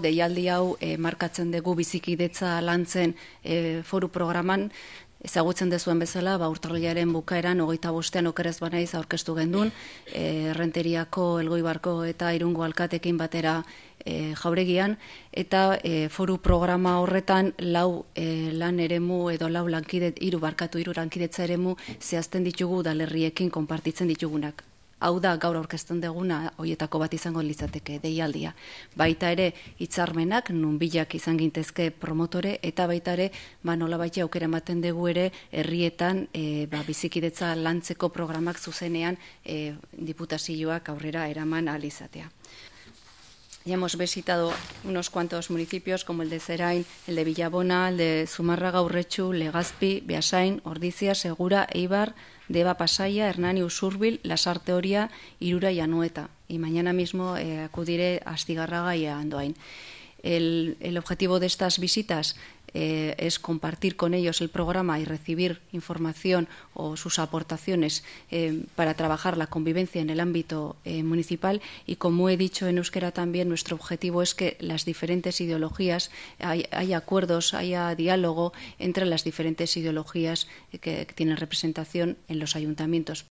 Deialdi hau e, markatzen dugu bizikidetza lantzen e, foru programan, ezagutzen dezuen bezala, ba, urtarlearen bukaeran, ogeita bostean okerez banaiz aurkeztu gendun, e, renteriako, elgoibarko eta irungo alkatekin batera jauregian, eta foru programa horretan lau e, lan eremu edo lau lankidet, iru barkatu, iru lankidetza eremu zehazten ditugu dalerriekin konpartitzen ditugunak hau da gaur aurkezten deguna hoietako bat izango litzateke deialdia. Baita ere hitzarmenak nun bilak izan gintezke promotore eta baita ere ba nolabait aukera ematen dugu ere herrietan e, ba, bizikidetza lantzeko programak zuzenean e, diputazioak aurrera eraman alizatea ya hemos visitado unos cuantos municipios como el de Cerain, el de Villabona, el de Zumárraga, Urrechu, Legazpi, Beasain, Ordizia, Segura, Eibar, Deba Pasaya, Hernani, Usurbil, Las Arteoria, Irura y Anueta. Y mañana mismo eh, acudiré a Astigarraga y a Andoain. El, el objetivo de estas visitas Eh, es compartir con ellos el programa y recibir información o sus aportaciones eh, para trabajar la convivencia en el ámbito eh, municipal y, como he dicho en euskera también, nuestro objetivo es que las diferentes ideologías, haya acuerdos, haya diálogo entre las diferentes ideologías que tienen representación en los ayuntamientos.